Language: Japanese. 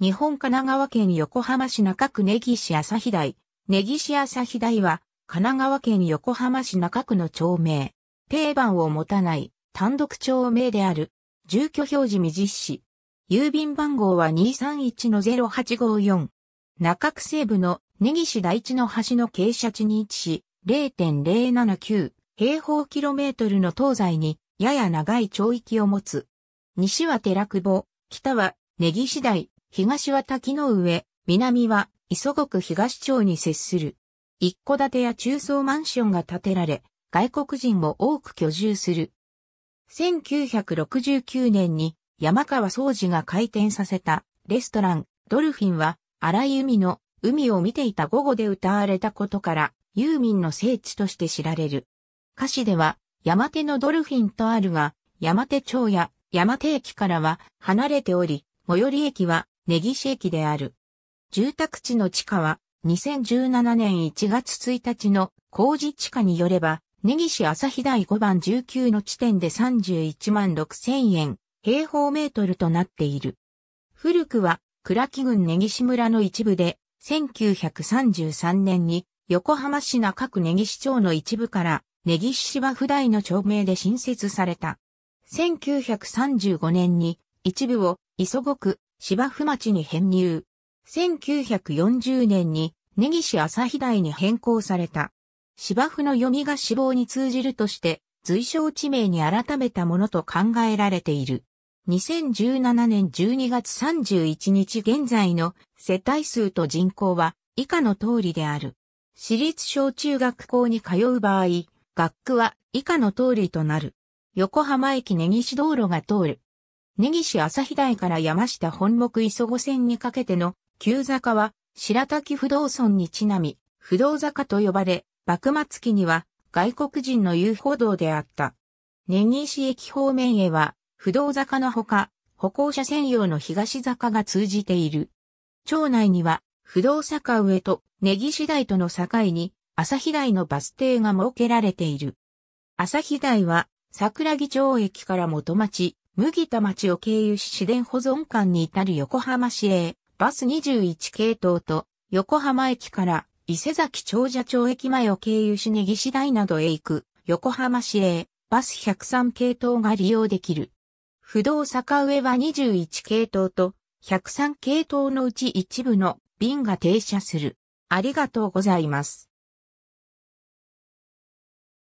日本神奈川県横浜市中区根岸朝日台。根岸朝日台は、神奈川県横浜市中区の町名。定番を持たない、単独町名である。住居表示未実施。郵便番号は231-0854。中区西部の根岸第地の橋の傾斜地に位置し、0.079平方キロメートルの東西に、やや長い町域を持つ。西は寺久保、北は根岸台、東は滝の上、南は磯国東町に接する。一戸建てや中層マンションが建てられ、外国人も多く居住する。1969年に山川総司が開店させたレストランドルフィンは荒い海の海を見ていた午後で歌われたことからユーミンの聖地として知られる。歌詞では山手のドルフィンとあるが山手町や山手駅からは離れており、最寄り駅は根岸駅である。住宅地の地下は、2017年1月1日の工事地下によれば、根岸朝日台5番19の地点で31万6千円、平方メートルとなっている。古くは、倉木郡根岸村の一部で、1933年に横浜市中区根岸町の一部から根岸芝府台の町名で新設された。1935年に一部を磯子く。芝生町に編入。1940年に根岸朝日台に変更された。芝生の読みが死亡に通じるとして、随所地名に改めたものと考えられている。2017年12月31日現在の世帯数と人口は以下の通りである。私立小中学校に通う場合、学区は以下の通りとなる。横浜駅根岸道路が通る。根岸朝日台から山下本木磯子線にかけての急坂は白滝不動村にちなみ、不動坂と呼ばれ、幕末期には外国人の遊歩道であった。根岸駅方面へは不動坂のほか、歩行者専用の東坂が通じている。町内には不動坂上と根岸台との境に朝日台のバス停が設けられている。朝日台は桜木町駅から元町、麦田町を経由し市電保存館に至る横浜市営バス21系統と横浜駅から伊勢崎長者町駅前を経由し根岸台などへ行く横浜市営バス103系統が利用できる。不動坂上は21系統と103系統のうち一部の便が停車する。ありがとうございます。